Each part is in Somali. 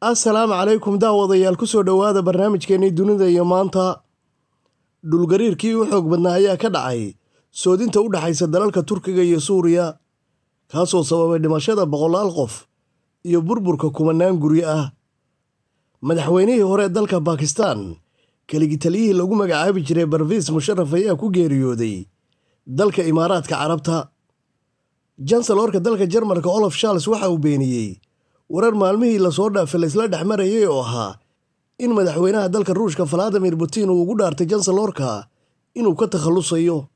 assalaamu calaykum daawadayaal kusoo dhowaada barnaamijkeennii dunida iyo maanta dhulgariirkii u xoog badnaa ayaa ka dhacay soodinta u dhexaysa dalalka turkiga iyo suuriya kaasoo sababay dhimashada boqolaal qof iyo burburka kumanaan guryo ah madaxweynihii hore dalka bakistan keligitaliyihii lagu magacaabi jiray barviis musharaf ayaa ku geeriyooday dalka imaaraadka carabta jansalorka dalka jarmarka olof charles waxa uu beeniyey warar maalmihii lasoo dhaafay laysla dhexmarayay oo ahaa in madaxweynaha dalka ruushka valadimir putin uu ugu dhaartay jansalorka inuu ka takhallusayo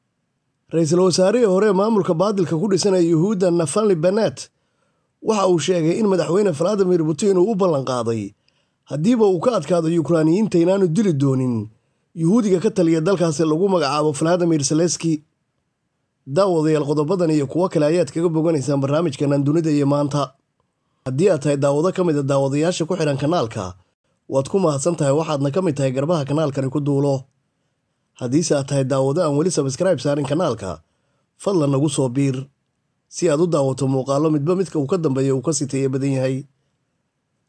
ra-iisul wasaarihii hore maamulka baadilka ku dhisanaya yuhuudda nafanli benet waxa uu sheegay in madaxweyne valadimir putin uu u ballanqaaday haddiiba uu ka adkaado yukraaniyiinta inaanu dili doonin yuhuudiga ka taliya dalkaasi lagu magacaabo valadimir saleski daawadayaal qodobadan iyo kuwo kale ayaad kaga boganaysaan barnaamijkanan dunida iyo maanta haddii aad tahay daawado ka mid a ah daawadayaasha ku xidhan kanaalka waad ku mahadsan tahay waxaadna ka mid tahay garbaha kanaalkani ku duulo haddiise aad tahay daawado aan weli sabskrayb saarin kanaalka fadlan nagu soo biir si aad u daawato muuqaallo midba midka uu ka dambeeya uu ka siteeye badan yahay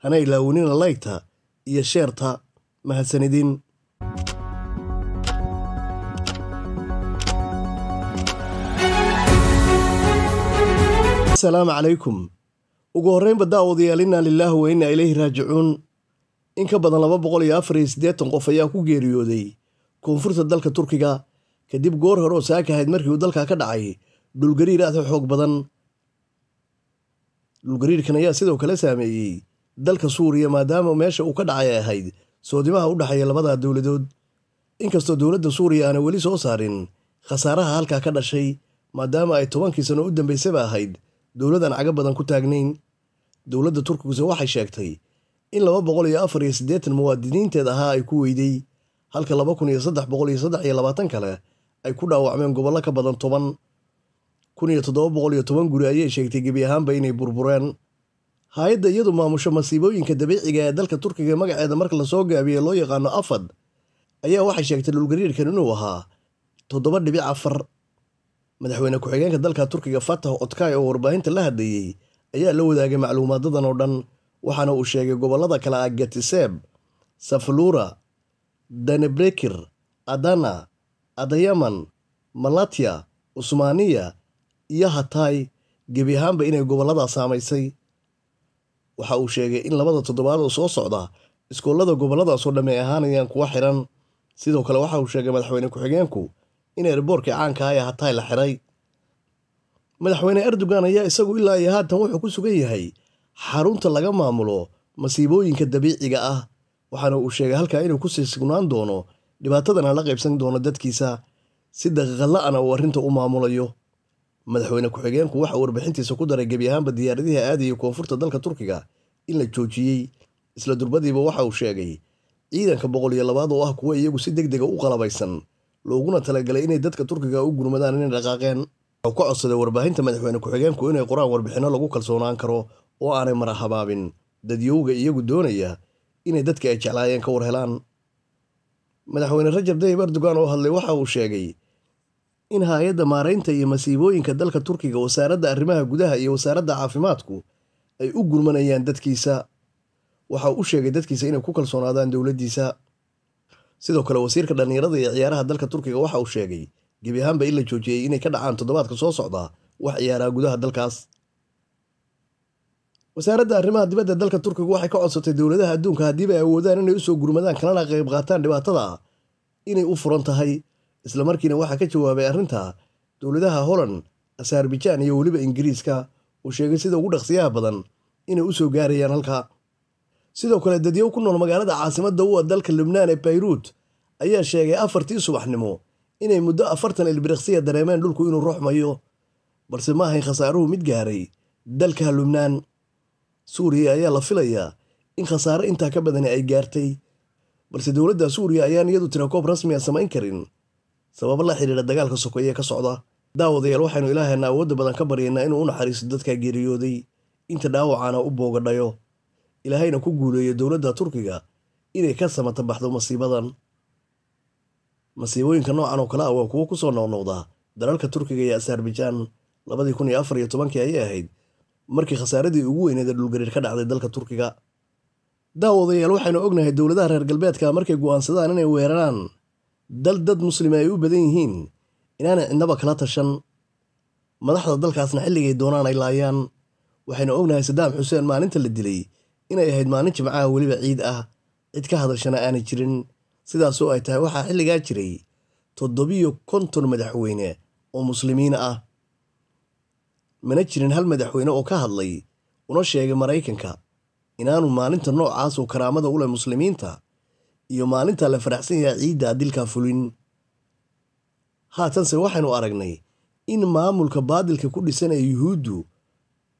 hana ilaawinina laygta iyo sheerta mahadsanidin asalaamu calaykum ugu horreynba daawodayaal inaa lilaahi wa inaa ilayhi raajicuun in ka badan laba boqol iyo afar iyo siddeetan qof ayaa ku geeriyooday koonfurta dalka turkiga kadib goor hore oo saaka ahayd markii uu dalkaa ka dhacay dhulgariir aad ah u xoog badan dhulgariirkan ayaa sidoo kale saameeyey dalka suuriya maadaama meesha uu ka dhacay ahayd soodimaha u dhexeeya labadaa dowladood inkastoo dowladda suuriya aana weli soo saarin khasaaraha halkaa ka dhashay maadaama ay tobankii sano u dambaysaba ahayd dowladaan caga badan ku taagnayn dowladda turkigu waxay sheegtay in laba boqol iyo afar iyo siddeetan muwaadiniinteed ahaa ay ku weyday halka laba kun iyo saddex boqol iyo saddex iyo labaatan kale ay ku dhaawacmeen gobollo ka badan toban kun iyo toddoba boqol iyo toban guri ayay sheegtay gebi ahaanba inay burbureen hay-adda iyadu maamusho masiibooyinka dabiiciga ah ee dalka turkiga magaceeda marka lasoo gaabiye loo yaqaano afad ayaa waxay sheegtay dhulgariirkan inuu ahaa toddoba dhibic afar madaxweyne ku-xigeenka dalka turkiga fatah otkay oo warbaahinta la hadleeyey ayaa la wadaagay macluumaadadan oo dhan waxaana uu sheegay gobollada kale ah gatiseeb safluura danebrekir adana adayaman malatya usmaaniya iyo hataay gebi ahaanba inay gobolladaa saamaysay waxa uu sheegay in labada toddobaad oo soo socda iskoollada gobolladaasoo dhamm ay ahaanayaan kuwa xiran sidoo kale waxa uu sheegay madaxweyne ku-xigeenku in eerboorkii caanka ah ee hataay la xiray madaxweyne erdogan ayaa isagu ilaa iyo haatan wuxuu ku sugan yahay xarunta laga maamulo masiibooyinka dabiiciga ah waxaana uu sheegay halkaa inuu ku sii sugnaan doono dhibaatadana la qaybsan doono dadkiisa si daqiiqala-ana uu arrinta u maamulayo madaxweyne ku-xigeenku waxa warbixintiisa ku daray gebi ahaanba diyaaradiha iyo koonfurta dalka turkiga in la joojiyey isla durbadiiba waxa uu sheegay ciidanka boqol iyo labaad oo ah kuwa iyagu si deg dega ah u qalabaysan looguna talagalay inay dadka turkiga u gurmadaan inay dhaqaaqeen wuxuu ka codsaday warbaahinta madaxweyne ku-xigeenku inay qor-aan warbixinno lagu kalsoonaan karo oo aanay mara habaabin dadyowga iyagu doonaya inay dadka ay jeclaayeen ka war helaan madaxweyne rajab dayib erdogan oo hadlay waxa uu sheegay in hay-adda maaraynta iyo masiibooyinka dalka turkiga wasaaradda arrimaha gudaha iyo wasaaradda caafimaadku ay u gurmanayaan dadkiisa waxa uu u sheegay dadkiisa inay ku kalsoonaadaan dowladdiisa sidoo kale wasiirka dhallinyarada iyo ciyaaraha dalka turkiga waxa uu sheegay gebi ahaanba in la joojiyey inay ka dhacaan toddobaadka soo socdaa wax ciyaaraa gudaha dalkaas wasaaradda arrimaha dibadda dalka turkiga waxay ka codsatay dowladaha adduunka haddiiba ay awoodaan inay usoo gurmadaan kalena qayb qaataan dhibaatada inay u furan tahay islamarkiina waxaa ka jawaabay arrinta dowladaha holland asaarbijaan iyo weliba ingiriiska uu sheegay sida ugu dhaqsiyaha badan inay u soo gaarayaan halka sidoo kale dadyow ku nool magaalada caasimadda u a dalka lubnaan ee bayruut ayaa sheegay afartii subaxnimo inay muddo afartan ilbiriqsiya dareemeen dhulku inuu ruxmayo balse ma ahayn khasaaruhu mid gaaray dalka lubnaan suuriya ayaa la filayaa in khasaare intaa ka badani ay gaartay balse dowladda suuriya ayaan iyadu tirakoob rasmi a ah samayn karin sababo la xidhiidha dagaalka sokeeye ka socda daawadayaal waxaynu ilaaheenna awoodda badan ka baryaynaa inuu u naxariisto dadkaa geeriyooday inta dhaawacana u boogadhayo ilaahayna ku guuleeyo dowladda turkiga inay ka samata baxdo masiibadan masiibooyinka noocan oo kale ah waa kuwo kusoo noqnoqda dalalka turkiga iyo asarbijaan labadii kun iyo afar iyo tobankii ayay ahayd markii khasaaradii ugu weyneed ee dhulgariir ka dhacday dalka turkiga daawodayaal waxaynu ognahay dowladaha reer galbeedka markay go'aansadaan inay weeraraan dal dad muslima ay u badan yihiin inaanay cidnaba kala tashan madaxda dalkaasna xilligay doonaan ay laayaan waxaynu ognahay sadaam xuseen maalinta la dilay inay ahayd maalin jimcaha weliba ciid ah cid ka hadashana aanay jirin sidaasoo ay tahay waxaa xilligaa jiray toddobiyo konton madaxweyne oo muslimiin ah mana jirin hal madaxweyne oo ka hadlay una sheegay maraykanka inaanu maalinta noocaas oo karaamada u leh muslimiinta iyo maalinta la faraxsan yahay ciidda dilka fulin haatanse waxaynu aragnay in maamulka baadilka ku dhisanaya yuhuuddu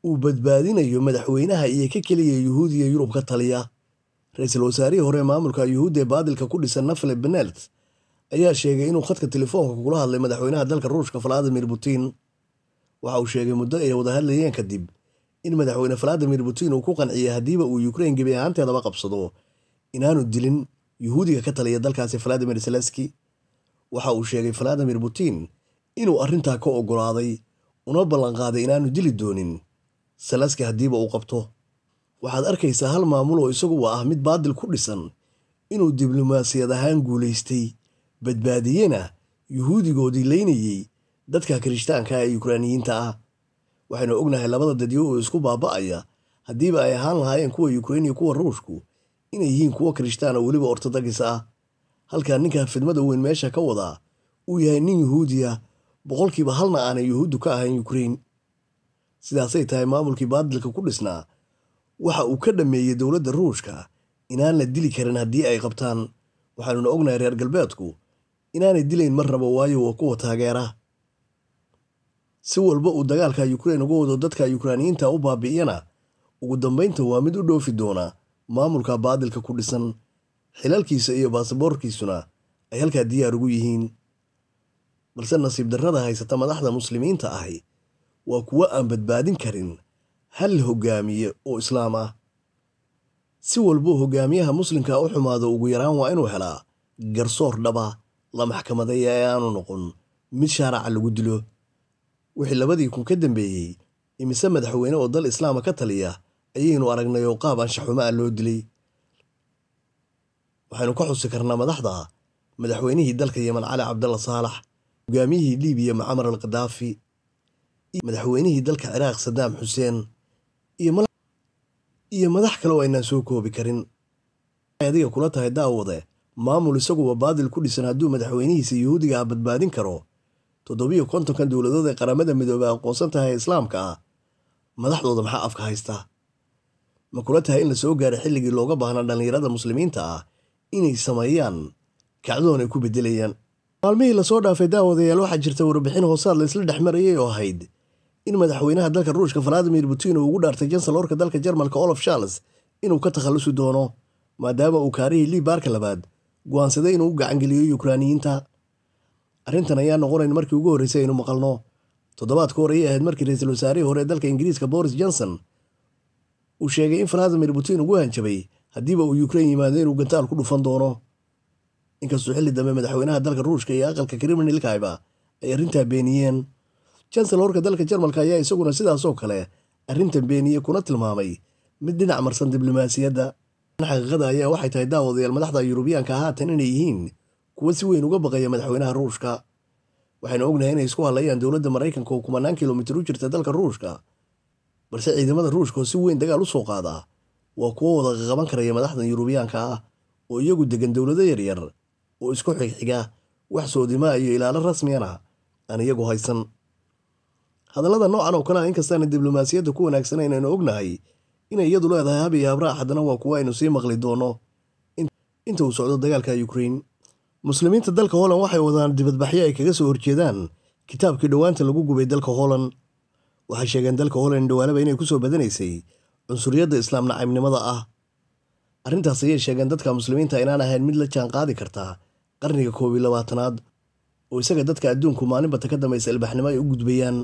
uu badbaadinayo madaxweynaha iyo ka keliya yuhuudiya yurub ka taliya ra-iisul wasaarihii hore maamulka yuhuud ee baadilka ku dhisan nafle benelt ayaa sheegay inuu khadka telefoonka kula hadlay madaxweynaha dalka ruushka valadimir putin waxa uu sheegay muddo ay wada hadlayeen kadib in madaxweyne valadimir putin uu ku qanciyay haddiiba uu yukrain gebi ahaanteedaba qabsado inaanu dilin yuhuudiga ka taliya dalkaasi valadimir zelenski waxa uu sheegay valadimir putin inuu arrintaa ka ogolaaday una ballanqaaday inaanu dili doonin zelenski haddiiba uu qabto waxaad arkaysaa hal maamul oo isagu ah mid baadil ku dhisan inuu diblomaasiyad ahaan guulaystay badbaadiyena yuhuudigoodii laynayey dadka kirishtaanka ee yukraaniyiinta ah waxaynu ognahay labada dadyo oo isku baaba'aya haddiiba ay ahaan lahaayeen kuwa yukrein iyo kuwa ruushku inay yihiin kuwo kirishtaan oo weliba ortodogis ah halkaa ninka fidmada weyn meesha ka wadaa uu yahay nin yuhuudiya boqolkiiba halna aanay yuhuuddu ka ahayn yukrein sidaasay tahay maamulkii baadilka ku dhisnaa waxa uu ka dhammeeyey dowladda ruushka inaan la dili karin haddii ay qabtaan waxaanuna ognahay reer galbeedku inaanay dilayn mar rabo waayo waa kuwa taageera si walba uu dagaalka yukrain uga wado dadka yukraaniyiinta u baabi'iyana ugu dambaynta waa mid u dhoofi doona maamulka baadilka ku dhisan xilalkiisa iyo baasaboorkiisuna ay halkaa diyaar ugu yihiin balse nasiib darrada haysata madaxda muslimiinta ahi waa kuwo aan badbaadin karin hal hogaamiye oo islaam ah si walbuu hogaamiyaha muslimka u xumaado ugu yaraan waa inuu helaa garsoor dhaba la maxkamadaya ee aanu noqon mid shaaraca lagu dilo wixii labadii kun ka dambeeyey imise madaxweyne oo dal islaama ka taliya ayaynu aragnay oo qaab anshaxumo loo dilay waxaynu ka xusi karnaa madaxda madaxweynihii dalka yeman cali cabdalla saalax hogaamiyihii liibiya macamar al kadaafi madaxweynihii dalka ciraaq sadaam xuseen iyo madax kale oo aynaan soo koobi karin adiga kula tahay daawade maamul isaguba baadil ku dhisan hadduu madaxweynihiisa yuhuudiga ah badbaadin karo toddobiyo kontonkan dowladood ee qaramada midoobe aqoonsan tahay islaamka ah madaxdooda maxaa afka haysta ma kula tahay in la soo gaaro xilligii looga baahnaa dhallinyarada muslimiinta ah inay sameeyaan kacdoon ay ku beddelayaan maalmihii lasoo dhaafay daawadayaal waxaa jirta warbixin hoosaad la isla dhex marayay oo ahayd in madaxweynaha dalka ruushka valadimir putin uu ugu dhaartay janseloorka dalka jarmalka olaf charles inuu ka takhallusi doono maadaama uu kaarihii lii baarka labaad go-aansaday inuu u gacangeliyo yukraaniyiinta arrintan ayaa noqonayn markii ugu horreysay aynu maqalno toddobaadka hor ayay ahayd markii ra-iisul wasaarihii hore ee dalka ingiriiska boris johnson uu sheegay in valadimir putin ugu hanjabay haddiiba uu yukrain yimaado inuu gantaal ku dhufan doono inkastoo xilli dambe madaxweynaha dalka ruushka iyo aqalka kremlin ay arrintaa beeniyeen chanselorka dalka jarmalka ayaa isaguna sidaasoo kale arrintan beeniye kuna tilmaamay mid dhinac marsan diblomaasiyadda xaqiiqada ayaa waxay tahay daawadayaal madaxda yurubiyaanka haatan inay yihiin kuwo si weyn uga baqaya madaxweynaha ruushka waxaynu ognahay inay isku hadlayaan dowladda maraykanka oo kumanaan kilomitir u jirta dalka ruushka balse ciidamada ruushka oo si weyn dagaal u soo qaada waa kuwo wada qaban karaya madaxdan yurubiyaanka ah oo iyagu degan dowlado yaryar oo isku xigxiga wax soodimaa iyo ilaalo rasmiyana aan iyagu haysan hadallada noocan oo kalea inkastaana diblomaasiyadda ku wanaagsanayn aynu ognahay inay iyadu leedahay hab iyo habraa haddana waa kuwa aynu sii maqli doono inta uu socdo dagaalka ukrein muslimiinta dalka holand waxay wadaan dibadbaxyo ay kaga soo horjeedaan kitaabkii dhowaanta lagu gubay dalka holland waxay sheegeen dalka holand dhowaalaba inay ku soo badanaysay cunsuriyadda islaam nacaybnimada ah arrintaas ayay sheegeen dadka muslimiinta inaan ahayn mid la jaan qaadi karta qarniga koob iyo labaatanaad oo isaga dadka adduunku maalinbata ka dambaysa ilbaxnimo ay u gudbayaan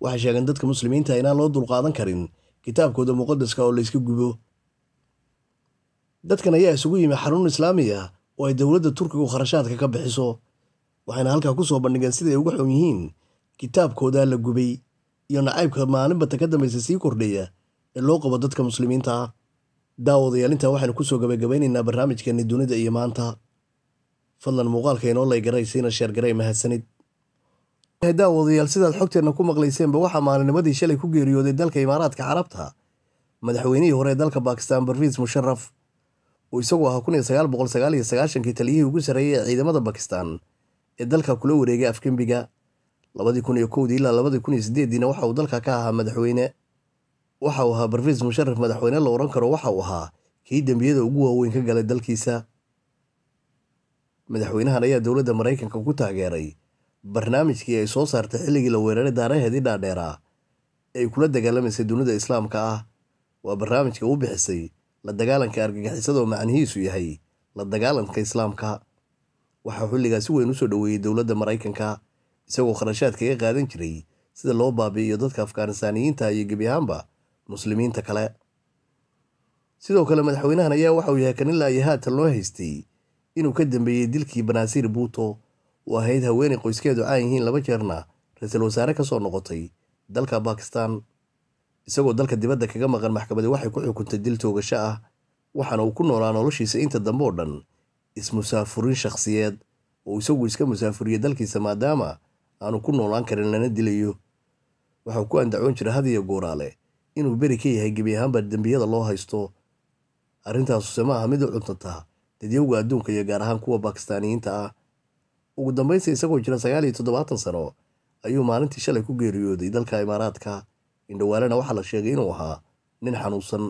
waxay sheegeen dadka muslimiinta inaan loo dulqaadan karin kitaabkooda muqadaska oo layska gubo dadkan ayaa isugu yimi xarun islaami ah oo ay dowladda turkigu kharashaadka ka bixiso waxayna halkaa ku soo bandhigeen sida ay uga xun yihiin kitaabkoodaa la gubay iyo nacaybka maalinbata ka dambaysa sii kordhaya ee loo qabo dadka muslimiinta ah daawadayaal intaa waxaynu kusoo gabagabeynaynaa barnaamijkeenni dunida iyo maanta fadlan muuqaalka inoo siina sheergaray mahadsanid daawadayaal sidaad xogteenna ku maqlayseenba waxaa maalinimadii shalay ku geeriyooday dalka imaaraadka carabta madaxweynihii hore ee dalka baakistaan barfiis musharaf uu isagu ahaa kun iyo sagaal boqol sagaal iyo sagaashankii taliyihii ugu sarreeyay ee ciidamada bakistan ee dalka kula wareegay afgembiga labadii kun iyo kowdii ilaa labadii kun iyo sideeddiina waxa uu dalka ka ahaa madaxweyne waxa uu ahaa barfiis musharaf madaxweyne la oran karo waxa uu ahaa kii dembiyada ugu waaweyn ka galay dalkiisa madaxweynahan ayaa dowladda maraykanka ku taageeray barnaamijkii ay soo saartay xilligii la weeraray daaraheedii dhaadheeraa ee ay kula dagaalamaysay dunida islaamka ah waa barnaamijka u bixisay la dagaalanka argagixisadoo macnihiisu yahay la dagaalanka islaamka waxaa xilligaa si weyn usoo dhoweeyey dowladda maraykanka isagoo kharashaad kaga qaadan jiray sida loo baabi'iyo dadka afghanistaaniyiinta iyo gebi ahaanba muslimiinta kale sidoo kale madaxweynahan ayaa waxauu yahay kan kanilaayahaatan loo haystay inuu ka dambeeyey dilkii banaasiir buuto uu ahayd haweenay qoyskeedu caan yihiin laba jeerna ra-iisul wasaare ka soo noqotay dalka bakistan isagoo dalka dibadda kaga maqan maxkamadi waxay ku xukuntay dil toogasho ah waxaana uu ku noolaa noloshiisa inta dambe oo dhan ismusaafurin shakhsiyeed oo isagu iska musaafuriyay dalkiisa maadaama aanu ku noolaan karin lana dilayo waxau ku andacoon jiray had iyo guuraale inuu beri ka yahay gebi ahaanba dembiyada loo haysto arrintaasu se maaha mid u cuntanta dadyowga adduunka iyo gaar ahaan kuwa bakistaaniyiinta ah ugu dambeyntii isagoo jira sagaal iyo toddobaatan sano ayuu maalintii shalay ku geeriyooday dalka imaaraadka indhawaarena waxaa la sheegay inuu ahaa nin xanuunsan